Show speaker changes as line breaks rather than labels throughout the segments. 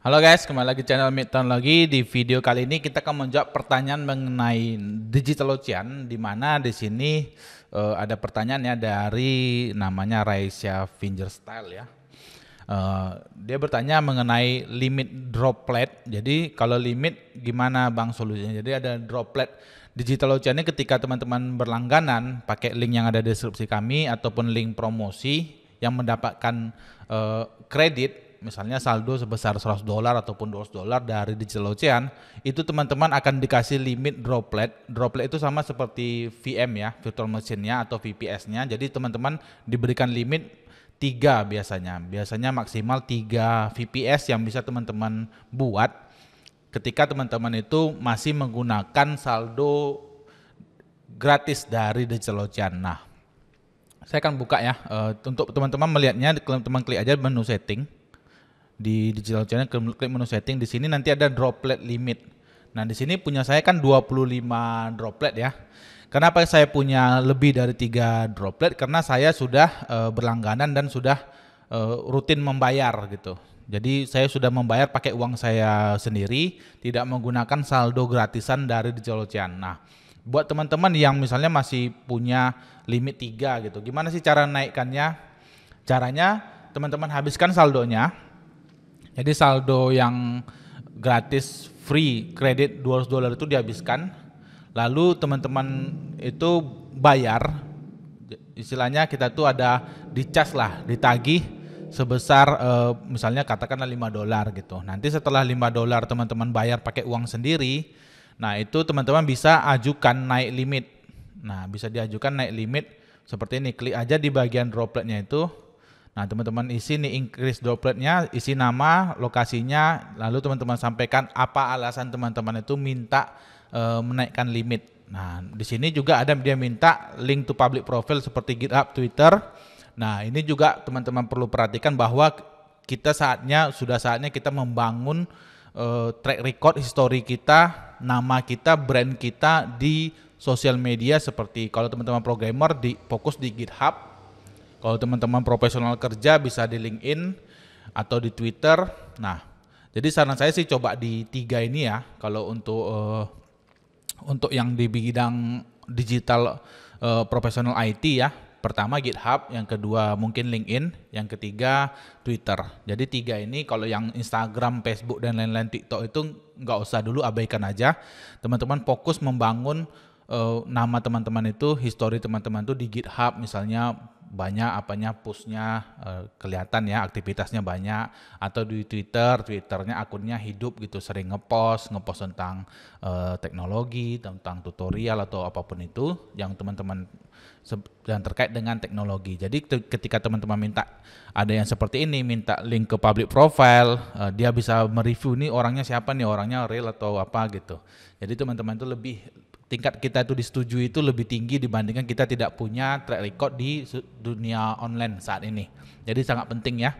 Halo guys, kembali lagi channel Midtown lagi. Di video kali ini kita akan menjawab pertanyaan mengenai digital ocean di mana di sini uh, ada pertanyaannya dari namanya Raisya Fingerstyle ya. Uh, dia bertanya mengenai limit droplet. Jadi kalau limit gimana Bang solusinya? Jadi ada droplet digital ocean ini ketika teman-teman berlangganan pakai link yang ada di deskripsi kami ataupun link promosi yang mendapatkan uh, kredit misalnya saldo sebesar 100 dolar ataupun 200 dolar dari digital ocean, itu teman-teman akan dikasih limit droplet. Droplet itu sama seperti VM ya, virtual machine-nya atau VPS-nya. Jadi teman-teman diberikan limit 3 biasanya. Biasanya maksimal 3 VPS yang bisa teman-teman buat ketika teman-teman itu masih menggunakan saldo gratis dari Digital Ocean. Nah, saya akan buka ya uh, untuk teman-teman melihatnya teman-teman klik aja menu setting di digital channel klik menu setting di sini nanti ada droplet limit. Nah, di sini punya saya kan 25 droplet ya. Kenapa saya punya lebih dari tiga droplet? Karena saya sudah e, berlangganan dan sudah e, rutin membayar gitu. Jadi saya sudah membayar pakai uang saya sendiri, tidak menggunakan saldo gratisan dari digital channel. Nah, buat teman-teman yang misalnya masih punya limit tiga gitu, gimana sih cara naikkannya? Caranya teman-teman habiskan saldonya, jadi saldo yang gratis free kredit 200 dolar itu dihabiskan. Lalu teman-teman itu bayar istilahnya kita tuh ada dicas lah, ditagih sebesar eh, misalnya katakanlah 5 dolar gitu. Nanti setelah 5 dolar teman-teman bayar pakai uang sendiri, nah itu teman-teman bisa ajukan naik limit. Nah, bisa diajukan naik limit seperti ini. Klik aja di bagian dropletnya itu Nah, teman-teman isi nih increase dropletnya, isi nama, lokasinya, lalu teman-teman sampaikan apa alasan teman-teman itu minta e, menaikkan limit. Nah, di sini juga ada dia minta link to public profile seperti GitHub, Twitter. Nah, ini juga teman-teman perlu perhatikan bahwa kita saatnya sudah saatnya kita membangun e, track record histori kita, nama kita, brand kita di sosial media seperti kalau teman-teman programmer di fokus di GitHub kalau teman-teman profesional kerja bisa di LinkedIn atau di Twitter. Nah, jadi saran saya sih coba di tiga ini ya. Kalau untuk uh, untuk yang di bidang digital uh, profesional IT ya, pertama GitHub, yang kedua mungkin LinkedIn, yang ketiga Twitter. Jadi tiga ini kalau yang Instagram, Facebook dan lain-lain TikTok itu nggak usah dulu abaikan aja. Teman-teman fokus membangun uh, nama teman-teman itu, histori teman-teman itu di GitHub misalnya banyak apanya pushnya eh, kelihatan ya aktivitasnya banyak atau di Twitter Twitternya akunnya hidup gitu sering ngepost ngepost tentang eh, teknologi tentang tutorial atau apapun itu yang teman-teman dan terkait dengan teknologi. Jadi ketika teman-teman minta ada yang seperti ini, minta link ke public profile, eh, dia bisa mereview nih orangnya siapa nih, orangnya real atau apa gitu. Jadi teman-teman itu lebih tingkat kita itu disetujui itu lebih tinggi dibandingkan kita tidak punya track record di dunia online saat ini. Jadi sangat penting ya.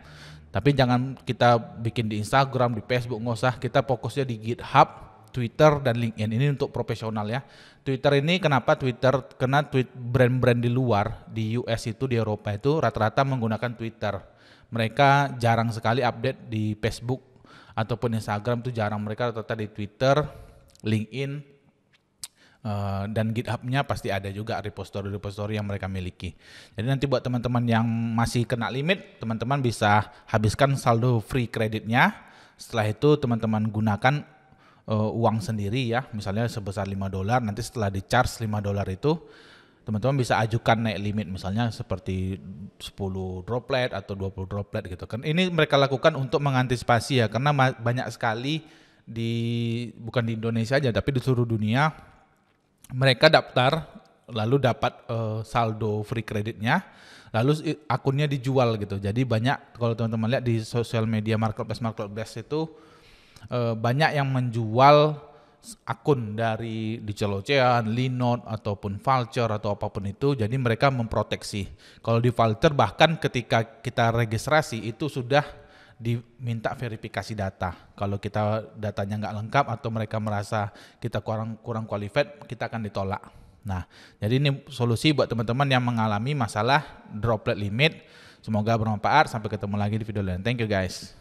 Tapi jangan kita bikin di Instagram, di Facebook nggak usah. Kita fokusnya di GitHub, Twitter dan LinkedIn ini untuk profesional ya. Twitter ini kenapa Twitter? Karena tweet brand-brand di luar di US itu di Eropa itu rata-rata menggunakan Twitter. Mereka jarang sekali update di Facebook ataupun Instagram itu jarang mereka rata-rata di Twitter, LinkedIn, Eh, dan GitHub-nya pasti ada juga repository-repository yang mereka miliki. Jadi nanti buat teman-teman yang masih kena limit, teman-teman bisa habiskan saldo free kreditnya. Setelah itu teman-teman gunakan uh, uang sendiri ya, misalnya sebesar 5 dolar, nanti setelah di charge 5 dolar itu teman-teman bisa ajukan naik limit misalnya seperti 10 droplet atau 20 droplet gitu kan. Ini mereka lakukan untuk mengantisipasi ya karena banyak sekali di bukan di Indonesia aja tapi di seluruh dunia mereka daftar lalu dapat uh, saldo free kreditnya lalu akunnya dijual gitu jadi banyak kalau teman-teman lihat di sosial media marketplace marketplace itu uh, banyak yang menjual akun dari di Celocean, Linode ataupun Vulture atau apapun itu jadi mereka memproteksi kalau di Vulture bahkan ketika kita registrasi itu sudah diminta verifikasi data. Kalau kita datanya nggak lengkap atau mereka merasa kita kurang kurang qualified, kita akan ditolak. Nah, jadi ini solusi buat teman-teman yang mengalami masalah droplet limit. Semoga bermanfaat. Sampai ketemu lagi di video lain. Thank you guys.